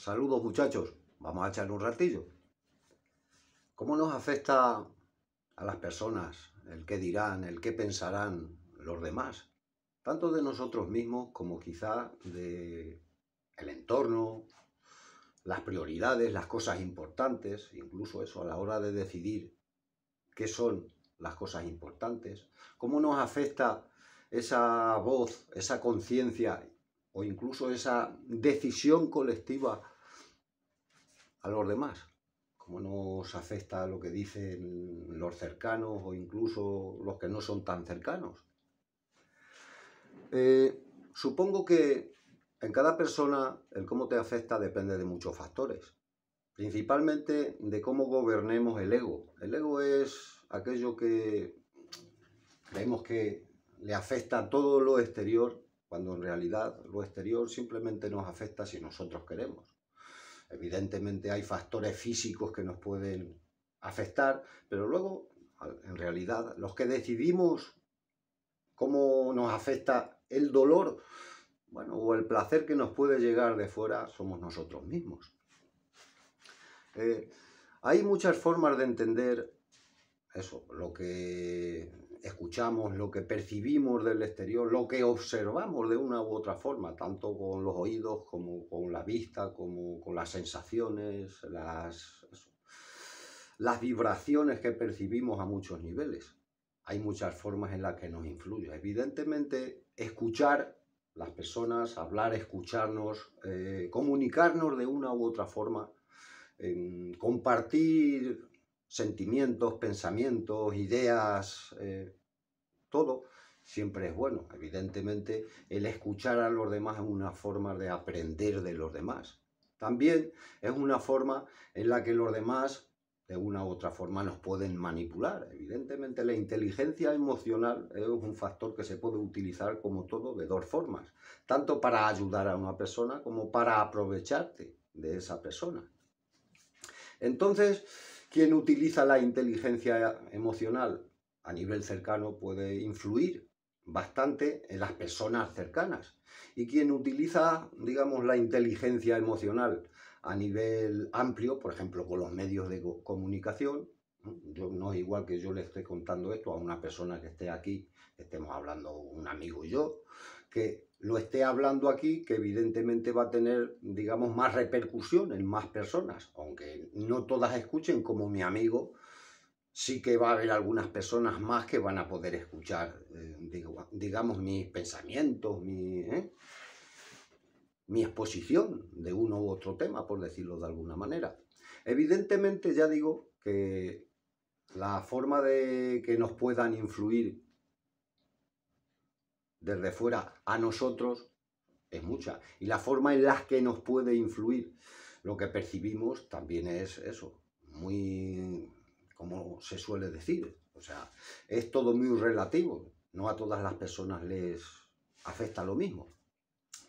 Saludos muchachos, vamos a echar un ratillo. ¿Cómo nos afecta a las personas el qué dirán, el qué pensarán los demás? Tanto de nosotros mismos como quizá de el entorno, las prioridades, las cosas importantes, incluso eso a la hora de decidir qué son las cosas importantes, cómo nos afecta esa voz, esa conciencia o incluso esa decisión colectiva a los demás, cómo nos afecta lo que dicen los cercanos o incluso los que no son tan cercanos. Eh, supongo que en cada persona el cómo te afecta depende de muchos factores, principalmente de cómo gobernemos el ego. El ego es aquello que creemos que le afecta a todo lo exterior, cuando en realidad lo exterior simplemente nos afecta si nosotros queremos. Evidentemente hay factores físicos que nos pueden afectar, pero luego, en realidad, los que decidimos cómo nos afecta el dolor bueno, o el placer que nos puede llegar de fuera somos nosotros mismos. Eh, hay muchas formas de entender eso, lo que escuchamos, lo que percibimos del exterior, lo que observamos de una u otra forma, tanto con los oídos como con la vista, como con las sensaciones, las, las vibraciones que percibimos a muchos niveles. Hay muchas formas en las que nos influye. Evidentemente, escuchar las personas, hablar, escucharnos, eh, comunicarnos de una u otra forma, em, compartir sentimientos, pensamientos, ideas, eh, todo, siempre es bueno. Evidentemente, el escuchar a los demás es una forma de aprender de los demás. También es una forma en la que los demás, de una u otra forma, nos pueden manipular. Evidentemente, la inteligencia emocional es un factor que se puede utilizar como todo de dos formas, tanto para ayudar a una persona como para aprovecharte de esa persona. Entonces, quien utiliza la inteligencia emocional a nivel cercano puede influir bastante en las personas cercanas. Y quien utiliza, digamos, la inteligencia emocional a nivel amplio, por ejemplo, con los medios de comunicación, no es igual que yo le esté contando esto a una persona que esté aquí, estemos hablando un amigo y yo, que lo esté hablando aquí, que evidentemente va a tener, digamos, más repercusión en más personas, aunque no todas escuchen como mi amigo, sí que va a haber algunas personas más que van a poder escuchar, eh, digamos, mis pensamientos, mi, ¿eh? mi exposición de uno u otro tema, por decirlo de alguna manera. Evidentemente, ya digo que la forma de que nos puedan influir desde fuera a nosotros es mucha. Y la forma en la que nos puede influir lo que percibimos también es eso, muy, como se suele decir, o sea, es todo muy relativo, no a todas las personas les afecta lo mismo.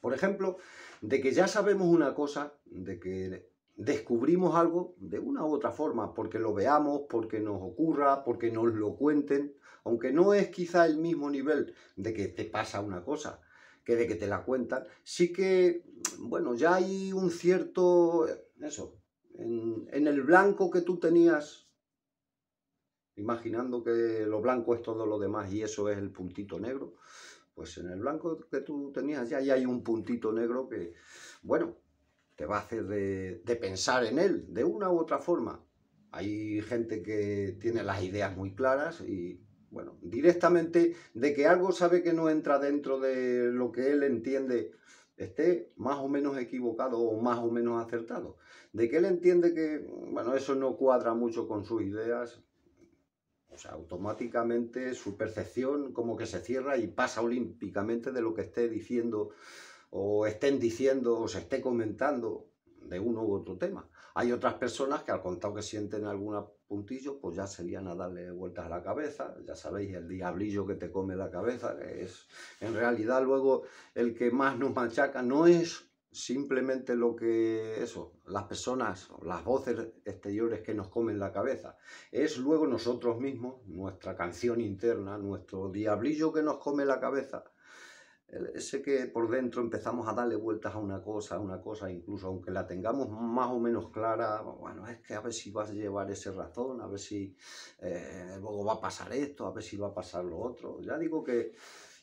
Por ejemplo, de que ya sabemos una cosa, de que descubrimos algo de una u otra forma, porque lo veamos, porque nos ocurra, porque nos lo cuenten, aunque no es quizá el mismo nivel de que te pasa una cosa que de que te la cuentan, sí que, bueno, ya hay un cierto, eso, en, el blanco que tú tenías, imaginando que lo blanco es todo lo demás y eso es el puntito negro, pues en el blanco que tú tenías ya, ya hay un puntito negro que, bueno, te va a hacer de, de pensar en él de una u otra forma. Hay gente que tiene las ideas muy claras y, bueno, directamente de que algo sabe que no entra dentro de lo que él entiende, esté más o menos equivocado o más o menos acertado. De que él entiende que, bueno, eso no cuadra mucho con sus ideas, o sea, automáticamente su percepción como que se cierra y pasa olímpicamente de lo que esté diciendo o estén diciendo o se esté comentando de uno u otro tema. Hay otras personas que al contado que sienten algún puntillo, pues ya serían a darle vueltas a la cabeza, ya sabéis, el diablillo que te come la cabeza, que es en realidad luego el que más nos machaca, no es simplemente lo que eso, las personas, las voces exteriores que nos comen la cabeza, es luego nosotros mismos, nuestra canción interna, nuestro diablillo que nos come la cabeza, ese que por dentro empezamos a darle vueltas a una cosa, a una cosa, incluso aunque la tengamos más o menos clara, bueno, es que a ver si vas a llevar ese razón, a ver si eh, luego va a pasar esto, a ver si va a pasar lo otro. Ya digo que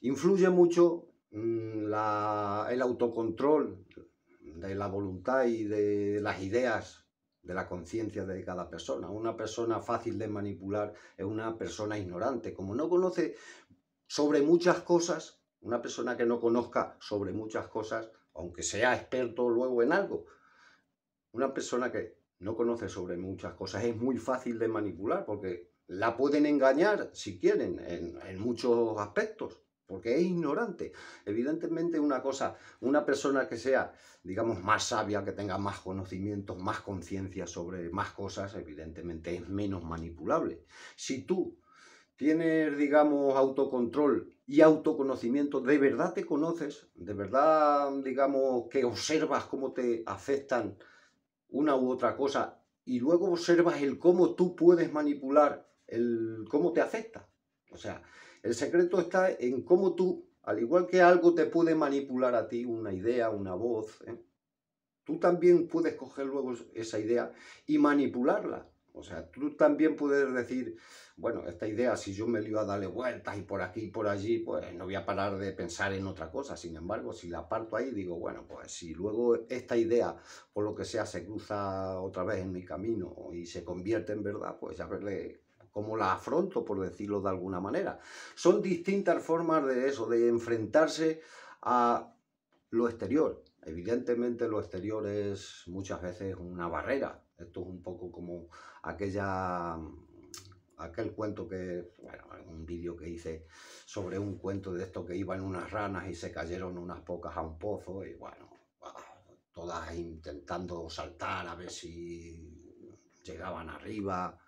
influye mucho mm, la, el autocontrol de la voluntad y de las ideas de la conciencia de cada persona. Una persona fácil de manipular es una persona ignorante. Como no conoce sobre muchas cosas, una persona que no conozca sobre muchas cosas, aunque sea experto luego en algo, una persona que no conoce sobre muchas cosas es muy fácil de manipular porque la pueden engañar si quieren en, muchos aspectos porque es ignorante. Evidentemente una cosa, una persona que sea, digamos, más sabia, que tenga más conocimientos, más conciencia sobre más cosas, evidentemente es menos manipulable. Si tú tienes, digamos, autocontrol y autoconocimiento, de verdad te conoces, de verdad, digamos, que observas cómo te afectan una u otra cosa y luego observas el cómo tú puedes manipular el cómo te afecta. O sea, el secreto está en cómo tú, al igual que algo te puede manipular a ti, una idea, una voz, ¿eh? tú también puedes coger luego esa idea y manipularla o sea, tú también puedes decir, bueno, esta idea, si yo me lio a darle vueltas y por aquí y por allí, pues no voy a parar de pensar en otra cosa. Sin embargo, si la parto ahí, digo, bueno, pues si luego esta idea, por lo que sea, se cruza otra vez en mi camino y se convierte en verdad, pues ya verle cómo la afronto, por decirlo de alguna manera. Son distintas formas de eso, de enfrentarse a lo exterior. Evidentemente lo exterior es muchas veces una barrera, esto es un poco como aquella aquel cuento que, bueno, un vídeo que hice sobre un cuento de esto que iban unas ranas y se cayeron unas pocas a un pozo y bueno, todas intentando saltar a ver si llegaban arriba.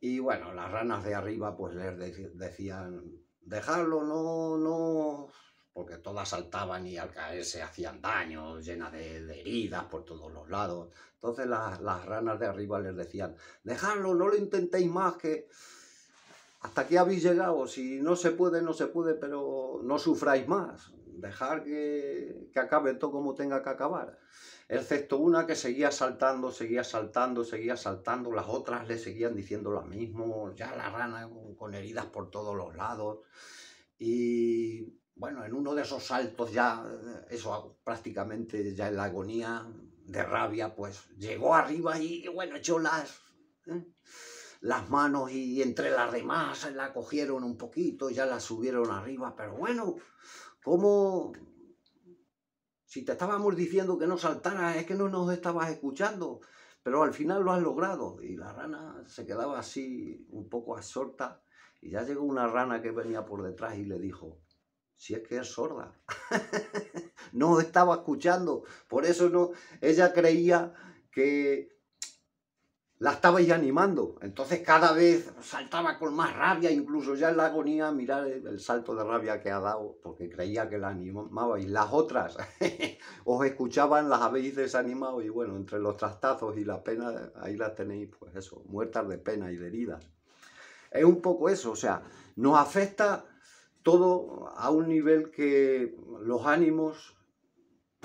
Y bueno, las ranas de arriba pues les decían, dejarlo, no, no, porque todas saltaban y al caer se hacían daño, llena de, heridas por todos los lados. Entonces las, las ranas de arriba les decían, dejadlo, no lo intentéis más, que hasta aquí habéis llegado, si no se puede, no se puede, pero no sufráis más, dejar que, que acabe todo como tenga que acabar. Excepto una que seguía saltando, seguía saltando, seguía saltando, las otras le seguían diciendo lo mismo, ya la rana con heridas por todos los lados. Y bueno, en uno de esos saltos ya, eh, eso prácticamente ya en la agonía de rabia, pues llegó arriba y bueno, echó las, ¿eh? las manos y entre las demás la cogieron un poquito, ya la subieron arriba, pero bueno, como si te estábamos diciendo que no saltaras, es que no nos estabas escuchando, pero al final lo has logrado. Y la rana se quedaba así un poco absorta y ya llegó una rana que venía por detrás y le dijo, si es que es sorda. no estaba escuchando. Por eso no. Ella creía que la estabais animando. Entonces cada vez saltaba con más rabia, incluso ya en la agonía, mirar el, salto de rabia que ha dado, porque creía que la animaba y Las otras os escuchaban, las habéis desanimado y bueno, entre los trastazos y la pena, ahí las tenéis, pues eso, muertas de pena y de heridas. Es un poco eso, o sea, nos afecta todo a un nivel que los ánimos,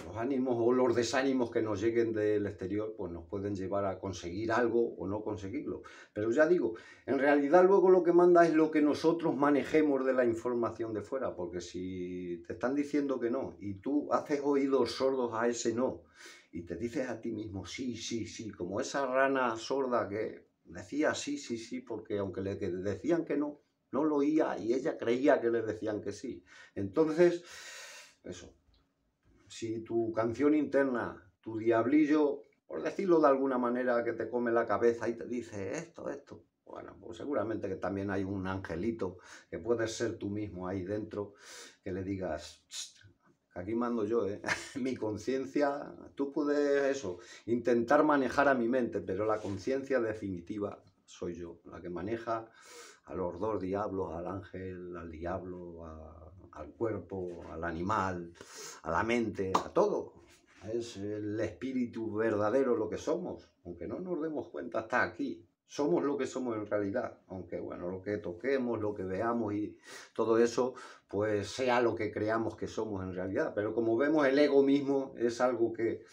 los ánimos o los desánimos que nos lleguen del exterior, pues nos pueden llevar a conseguir algo o no conseguirlo. Pero ya digo, en realidad luego lo que manda es lo que nosotros manejemos de la información de fuera, porque si te están diciendo que no y tú haces oídos sordos a ese no y te dices a ti mismo sí, sí, sí, como esa rana sorda que decía sí, sí, sí, porque aunque le decían que no, no lo oía y ella creía que le decían que sí. Entonces, eso. Si tu canción interna, tu diablillo, por decirlo de alguna manera, que te come la cabeza y te dice esto, esto, bueno, pues seguramente que también hay un angelito que puedes ser tú mismo ahí dentro, que le digas, aquí mando yo, ¿eh? mi conciencia, tú puedes eso, intentar manejar a mi mente, pero la conciencia definitiva soy yo la que maneja a los dos diablos, al ángel, al diablo, al cuerpo, al animal, a la mente, a todo. Es el espíritu verdadero lo que somos, aunque no nos demos cuenta hasta aquí. Somos lo que somos en realidad, aunque bueno, lo que toquemos, lo que veamos y todo eso, pues sea lo que creamos que somos en realidad. Pero como vemos, el ego mismo es algo que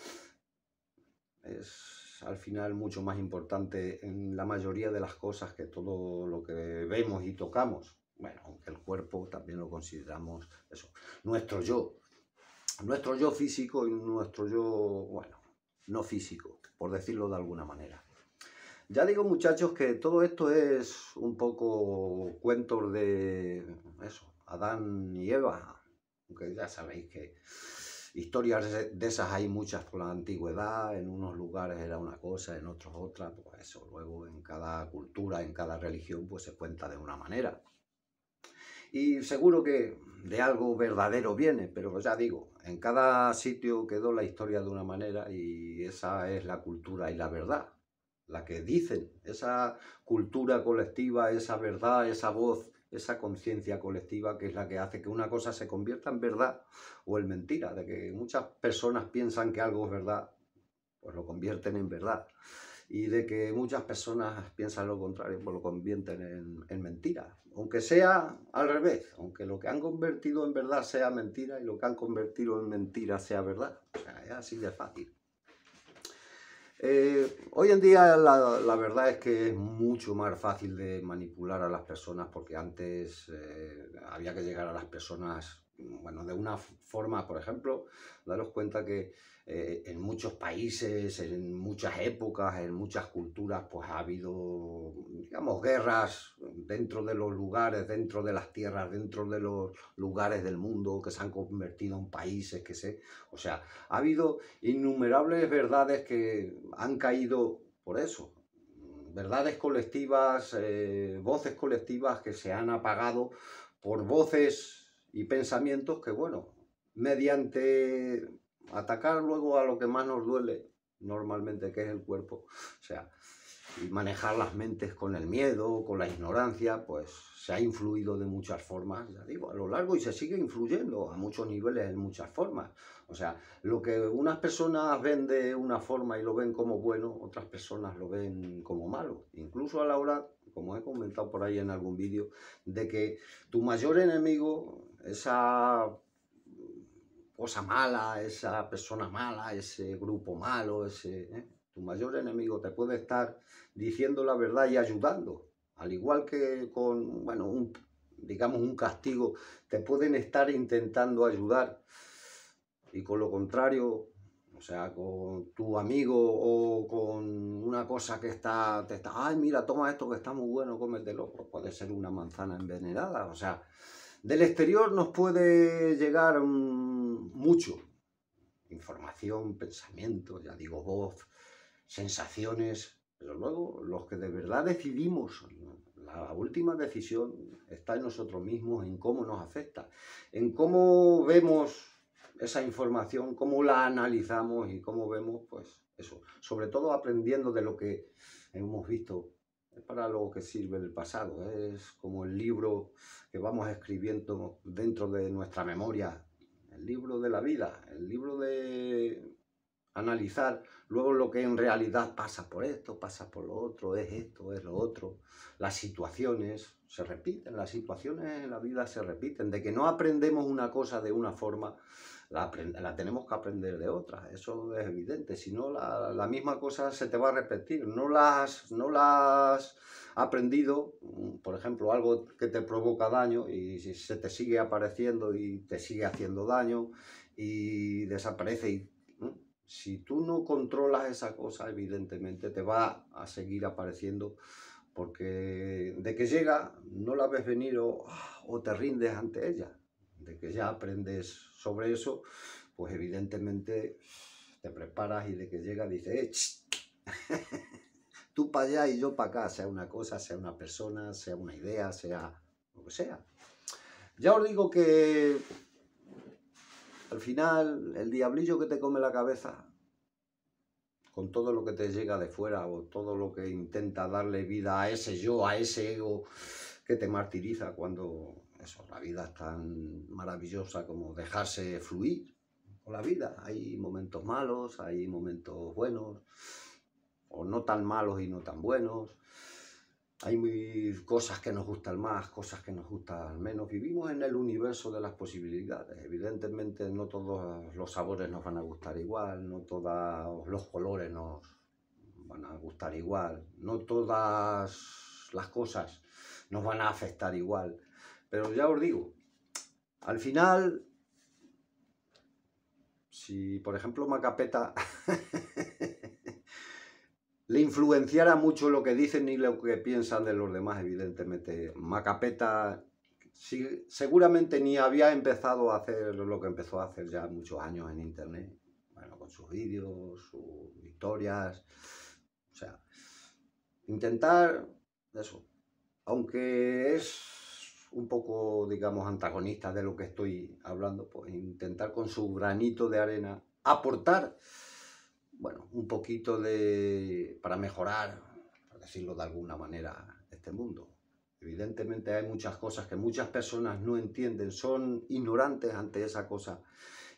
es al final mucho más importante en la mayoría de las cosas que todo lo que vemos y tocamos. Bueno, aunque el cuerpo también lo consideramos eso, nuestro yo. Nuestro yo físico y nuestro yo, bueno, no físico, por decirlo de alguna manera. Ya digo muchachos que todo esto es un poco cuentos de eso, Adán y Eva, aunque ya sabéis que Historias de esas hay muchas por la antigüedad, en unos lugares era una cosa, en otros otra, pues eso, luego en cada cultura, en cada religión, pues se cuenta de una manera. Y seguro que de algo verdadero viene, pero ya digo, en cada sitio quedó la historia de una manera y esa es la cultura y la verdad, la que dicen, esa cultura colectiva, esa verdad, esa voz esa conciencia colectiva que es la que hace que una cosa se convierta en verdad o en mentira, de que muchas personas piensan que algo es verdad, pues lo convierten en verdad, y de que muchas personas piensan lo contrario, pues lo convierten en, mentira, aunque sea al revés, aunque lo que han convertido en verdad sea mentira y lo que han convertido en mentira sea verdad, es así de fácil. Eh, hoy en día la, la, verdad es que es mucho más fácil de manipular a las personas porque antes eh, había que llegar a las personas bueno, de una forma, por ejemplo, daros cuenta que eh, en muchos países, en muchas épocas, en muchas culturas, pues ha habido, digamos, guerras dentro de los lugares, dentro de las tierras, dentro de los lugares del mundo que se han convertido en países, que sé. O sea, ha habido innumerables verdades que han caído por eso, verdades colectivas, eh, voces colectivas que se han apagado por voces y pensamientos que, bueno, mediante atacar luego a lo que más nos duele normalmente, que es el cuerpo, o sea, y manejar las mentes con el miedo, con la ignorancia, pues se ha influido de muchas formas, ya digo, a lo largo y se sigue influyendo a muchos niveles en muchas formas. O sea, lo que unas personas ven de una forma y lo ven como bueno, otras personas lo ven como malo. Incluso a la hora, como he comentado por ahí en algún vídeo, de que tu mayor enemigo esa cosa mala, esa persona mala, ese grupo malo, ese... ¿eh? Tu mayor enemigo te puede estar diciendo la verdad y ayudando. Al igual que con, bueno, un, digamos un castigo, te pueden estar intentando ayudar. Y con lo contrario, o sea, con tu amigo o con una cosa que está, te está, ay, mira, toma esto que está muy bueno, cómetelo, pues puede ser una manzana envenenada, o sea, del exterior nos puede llegar mucho. Información, pensamiento, ya digo, voz, sensaciones. Pero luego, los que de verdad decidimos, la última decisión está en nosotros mismos, en cómo nos afecta, en cómo vemos esa información, cómo la analizamos y cómo vemos, pues eso. Sobre todo aprendiendo de lo que hemos visto es para lo que sirve el pasado, ¿eh? es como el libro que vamos escribiendo dentro de nuestra memoria, el libro de la vida, el libro de analizar luego lo que en realidad pasa por esto, pasa por lo otro, es esto, es lo otro, las situaciones se repiten, las situaciones en la vida se repiten, de que no aprendemos una cosa de una forma la, tenemos que aprender de otras, eso es evidente, si no la, misma cosa se te va a repetir, no la no las aprendido, mm, por ejemplo, algo que te provoca daño y se te sigue apareciendo y te sigue haciendo daño y desaparece y mm, si tú no controlas esa cosa, evidentemente te va a seguir apareciendo porque de que llega no la ves venir o ah, te rindes ante ella de que ya aprendes sobre eso, pues evidentemente te preparas y de que llega dice, eh, tú para allá y yo para acá, sea una cosa, sea una persona, sea una idea, sea lo que sea. Ya os digo que al final el diablillo que te come la cabeza, con todo lo que te llega de fuera o todo lo que intenta darle vida a ese yo, a ese ego que te martiriza cuando la vida es tan maravillosa como dejarse fluir con la vida. Hay momentos malos, hay momentos buenos, o no tan malos y no tan buenos. Hay cosas que nos gustan más, cosas que nos gustan menos. Vivimos en el universo de las posibilidades. Evidentemente no todos los sabores nos van a gustar igual, no todos los colores nos van a gustar igual, no todas las cosas nos van a afectar igual. Pero ya os digo, al final, si por ejemplo Macapeta le influenciara mucho lo que dicen y lo que piensan de los demás, evidentemente, Macapeta seguramente ni había empezado a hacer lo que empezó a hacer ya muchos años en Internet, bueno, con sus vídeos, sus historias, o sea, intentar eso, aunque es un poco, digamos, antagonistas de lo que estoy hablando, pues intentar con su granito de arena aportar, bueno, un poquito de, para mejorar, por decirlo de alguna manera, este mundo. Evidentemente hay muchas cosas que muchas personas no entienden, son ignorantes ante esa cosa.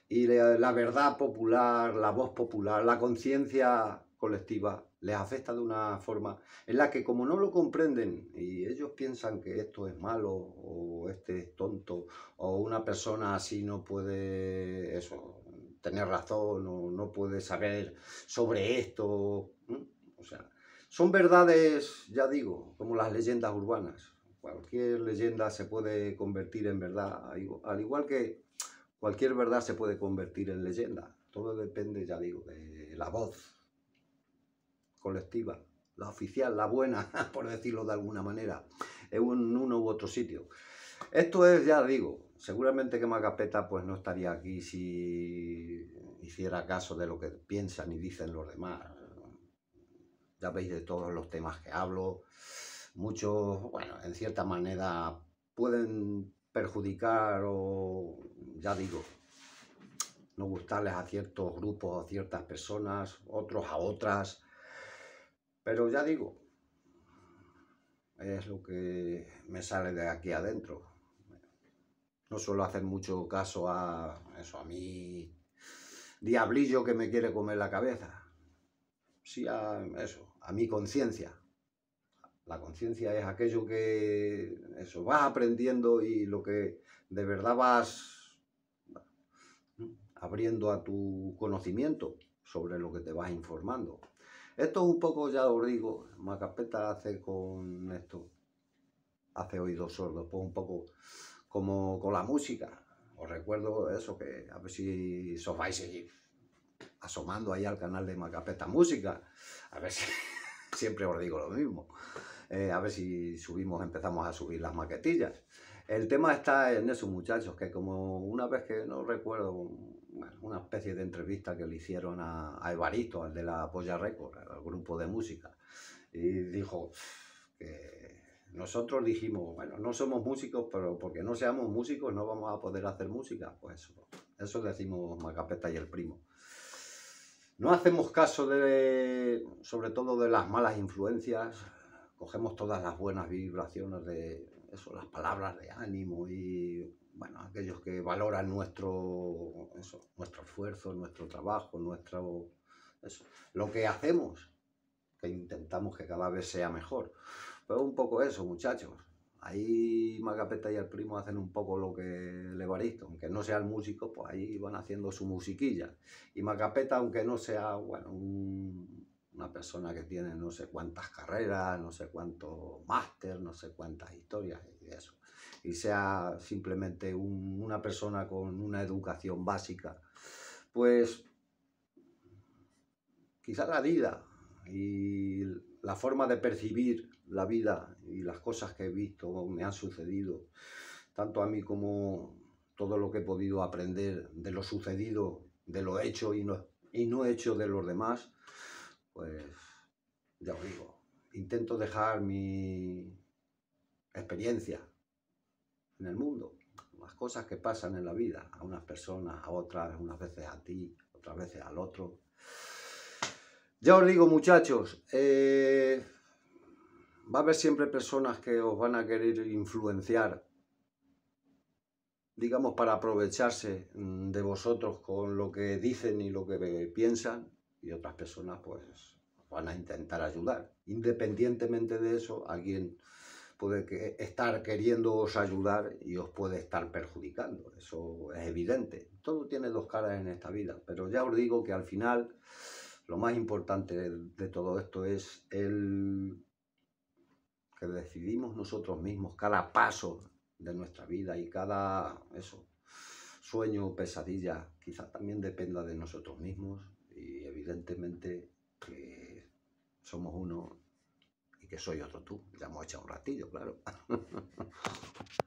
Y la verdad popular, la voz popular, la conciencia colectiva les afecta de una forma en la que como no lo comprenden y ellos piensan que esto es malo o este es tonto o una persona así no puede eso, tener razón o no puede saber sobre esto, o sea, son verdades, ya digo, como las leyendas urbanas. Cualquier leyenda se puede convertir en verdad, al igual que cualquier verdad se puede convertir en leyenda. Todo depende, ya digo, de la voz colectiva, la oficial, la buena, por decirlo de alguna manera, en uno u otro sitio. Esto es, ya digo, seguramente que Macapeta pues no estaría aquí si hiciera caso de lo que piensan y dicen los demás. Ya veis de todos los temas que hablo, muchos, bueno, en cierta manera pueden perjudicar o, ya digo, no gustarles a ciertos grupos, a ciertas personas, otros a otras. Pero ya digo, es lo que me sale de aquí adentro. No suelo hacer mucho caso a eso, a mi diablillo que me quiere comer la cabeza. Sí a eso, a mi conciencia. La conciencia es aquello que eso vas aprendiendo y lo que de verdad vas abriendo a tu conocimiento sobre lo que te vas informando. Esto es un poco, ya os digo, Macapeta hace con esto, hace oídos sordos, pues un poco como con la música. Os recuerdo eso, que a ver si os vais a seguir asomando ahí al canal de Macapeta Música. A ver si siempre os digo lo mismo. Eh, a ver si subimos, empezamos a subir las maquetillas. El tema está en eso, muchachos, que como una vez que no recuerdo, bueno, una especie de entrevista que le hicieron a, a Evaristo, al de la Polla Record, al grupo de música, y dijo que nosotros dijimos, bueno, no somos músicos, pero porque no seamos músicos no vamos a poder hacer música. Pues eso, eso decimos Macapeta y el primo. No hacemos caso de, sobre todo de las malas influencias, cogemos todas las buenas vibraciones de eso, las palabras de ánimo y bueno, aquellos que valoran nuestro, eso, nuestro esfuerzo, nuestro trabajo, nuestro, eso, lo que hacemos, que intentamos que cada vez sea mejor. Pero pues un poco eso, muchachos. Ahí Macapeta y el primo hacen un poco lo que le ir. aunque no sea el músico, pues ahí van haciendo su musiquilla. Y Macapeta, aunque no sea, bueno, un una persona que tiene no sé cuántas carreras, no sé cuántos máster, no sé cuántas historias y eso. Y sea simplemente una persona con una educación básica, pues quizás la vida y la forma de percibir la vida y las cosas que he visto me han sucedido, tanto a mí como todo lo que he podido aprender de lo sucedido, de lo hecho y no, y no hecho de los demás, pues ya os digo, intento dejar mi experiencia en el mundo, las cosas que pasan en la vida, a unas personas, a otras, unas veces a ti, otras veces al otro. Ya os digo, muchachos, eh, va a haber siempre personas que os van a querer influenciar, digamos, para aprovecharse mm, de vosotros con lo que dicen y lo que piensan y otras personas pues van a intentar ayudar. Independientemente de eso, alguien puede estar queriéndoos ayudar y os puede estar perjudicando, eso es evidente. Todo tiene dos caras en esta vida, pero ya os digo que al final lo más importante de, todo esto es el que decidimos nosotros mismos cada paso de nuestra vida y cada eso sueño o pesadilla, quizás también dependa de nosotros mismos y evidentemente que somos uno y que soy otro tú. Ya hemos echado un ratillo, claro.